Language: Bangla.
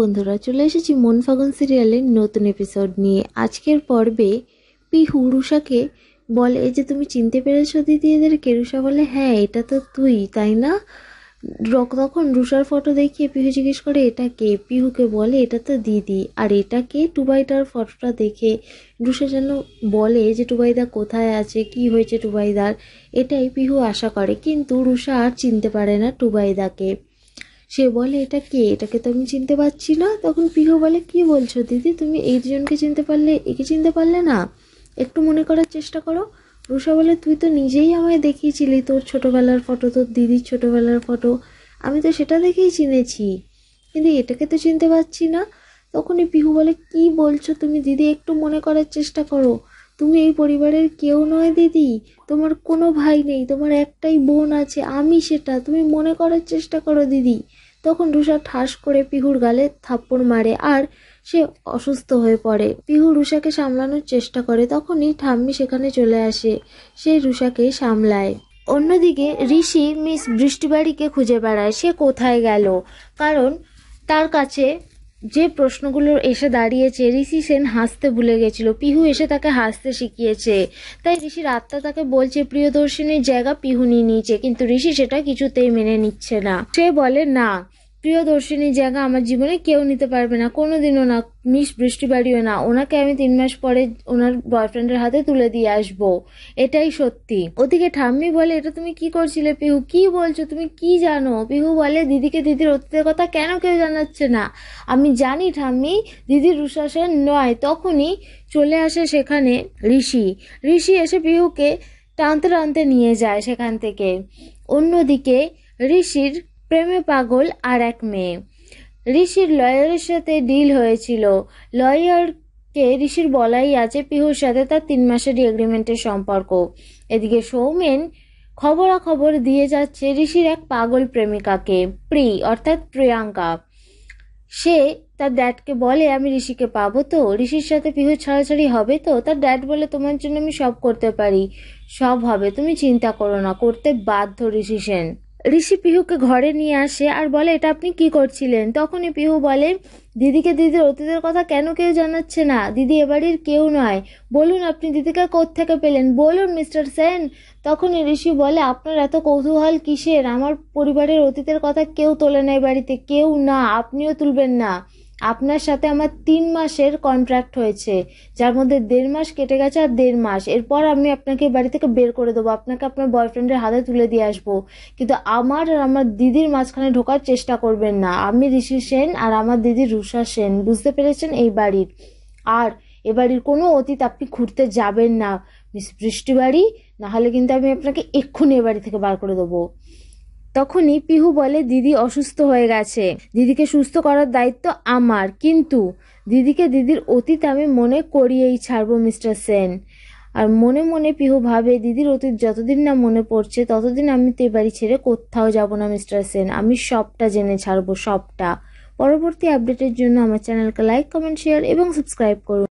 বন্ধুরা চলে এসেছি মন ফাগুন সিরিয়ালের নতুন এপিসোড নিয়ে আজকের পর্বে পিহু রুষাকে বলে যে তুমি চিনতে পেরেছো দিদি এদের কেরুষা বলে হ্যাঁ এটা তো তুই তাই না তখন রুষার ফটো দেখিয়ে পিহু জিজ্ঞেস করে এটা কে পিহুকে বলে এটা তো দিদি আর এটা কে টুবাইদার ফটোটা দেখে রুষা যেন বলে যে টুবাইদা কোথায় আছে কি হয়েছে টুবাইদার এটাই পিহু আশা করে কিন্তু রুষা আর চিনতে পারে না টুবাইদাকে সে বলে এটা কে এটাকে তো আমি চিনতে পারছি না তখন পিহ বলে কি বলছো দিদি তুমি এই দুজনকে চিনতে পারলে একে চিনতে পারলে না একটু মনে করার চেষ্টা করো রুষা বলে তুই তো নিজেই আমায় দেখিয়েছিলি তোর ছোটোবেলার ফটো তোর দিদির ছোটোবেলার ফটো আমি তো সেটা দেখেই চিনেছি কিন্তু এটাকে তো চিনতে পারছি না তখনই পিহু বলে কি বলছো তুমি দিদি একটু মনে করার চেষ্টা করো তুমি এই পরিবারের কেউ নয় দিদি তোমার কোনো ভাই নেই তোমার একটাই বোন আছে আমি সেটা তুমি মনে করার চেষ্টা করো দিদি তখন রুষা ঠাস করে পিহুর গালে থাপ্পড় মারে আর সে অসুস্থ হয়ে পড়ে পিহু রুষাকে সামলানোর চেষ্টা করে তখনই ঠাম্মি সেখানে চলে আসে সে রুষাকে সামলায় অন্যদিকে ঋষি মিস বৃষ্টিবাড়িকে খুঁজে বেড়ায় সে কোথায় গেল কারণ তার কাছে যে প্রশ্নগুলো এসে দাঁড়িয়েছে ঋষি সেন হাসতে ভুলে গেছিল পিহু এসে তাকে হাসতে শিখিয়েছে তাই ঋষির আত্মা তাকে বলছে প্রিয়দর্শিনীর জায়গা পিহু নিয়ে নিয়েছে কিন্তু ঋষি সেটা কিছুতেই মেনে নিচ্ছে না সে বলে না প্রিয়দর্শিনী জায়গা আমার জীবনে কেউ নিতে পারবে না কোনোদিনও না মিস বৃষ্টি বাড়িও না ওনাকে আমি তিন মাস পরে ওনার বয়ফ্রেন্ডের হাতে তুলে দিয়ে আসব এটাই সত্যি ওদিকে ঠাম্মি বলে এটা তুমি কি করছিলে পিহু কি বলছো তুমি কি জানো পিহু বলে দিদিকে দিদির অতীতের কথা কেন কেউ জানাচ্ছে না আমি জানি ঠাম্মি দিদির রুশাসের নয় তখনই চলে আসে সেখানে ঋষি ঋষি এসে পিহুকে টানতে টানতে নিয়ে যায় সেখান থেকে অন্যদিকে ঋষির প্রেমে পাগল আর এক মেয়ে ঋষির লয়ারের সাথে ডিল হয়েছিল লয়ারকে ঋষির বলাই আছে পিহুর সাথে তার তিন মাসের এগ্রিমেন্টের সম্পর্ক এদিকে সৌমেন খবরাখবর দিয়ে যাচ্ছে ঋষির এক পাগল প্রেমিকাকে প্রি অর্থাৎ প্রিয়াঙ্কা সে তার ড্যাডকে বলে আমি ঋষিকে পাবো তো ঋষির সাথে পিহু ছাড়াছাড়ি হবে তো তার ড্যাড বলে তোমার জন্য আমি সব করতে পারি সব হবে তুমি চিন্তা করো না করতে বাধ্য ঋষি সেন ঋষি পিহুকে ঘরে নিয়ে আসে আর বলে এটা আপনি কি করছিলেন তখনই পিহু বলে দিদিকে দিদির অতীতের কথা কেন কেউ জানাচ্ছে না দিদি এবাড়ির কেউ নয় বলুন আপনি দিদিকে থেকে পেলেন বলুন মিস্টার সেন তখনই ঋষি বলে আপনার এত কৌতূহল কিসের আমার পরিবারের অতীতের কথা কেউ তোলে না এ বাড়িতে কেউ না আপনিও তুলবেন না আপনার সাথে আমার তিন মাসের কন্ট্রাক্ট হয়েছে যার মধ্যে দেড় মাস কেটে গেছে আর দেড় মাস এরপর আমি আপনাকে বাড়ি থেকে বের করে দেবো আপনাকে আপনার বয়ফ্রেন্ডের হাতে তুলে দিয়ে আসবো কিন্তু আমার আর আমার দিদির মাঝখানে ঢোকার চেষ্টা করবেন না আমি ঋষি সেন আর আমার দিদি রুষা সেন বুঝতে পেরেছেন এই বাড়ির আর এ বাড়ির কোনো অতীত আপনি ঘুরতে যাবেন না মিস বৃষ্টি বাড়ি নাহলে কিন্তু আমি আপনাকে এক্ষুনি এ বাড়ি থেকে বার করে দেবো তখনই পিহু বলে দিদি অসুস্থ হয়ে গেছে দিদিকে সুস্থ করার দায়িত্ব আমার কিন্তু দিদিকে দিদির অতীত আমি মনে করিয়েই ছাড়বো মিস্টার সেন আর মনে মনে পিহু ভাবে দিদির অতীত যতদিন না মনে পড়ছে ততদিন আমি তো বাড়ি ছেড়ে কোথাও যাব না মিস্টার সেন আমি সবটা জেনে ছাড়বো সবটা পরবর্তী আপডেটের জন্য আমার চ্যানেলকে লাইক কমেন্ট শেয়ার এবং সাবস্ক্রাইব করুন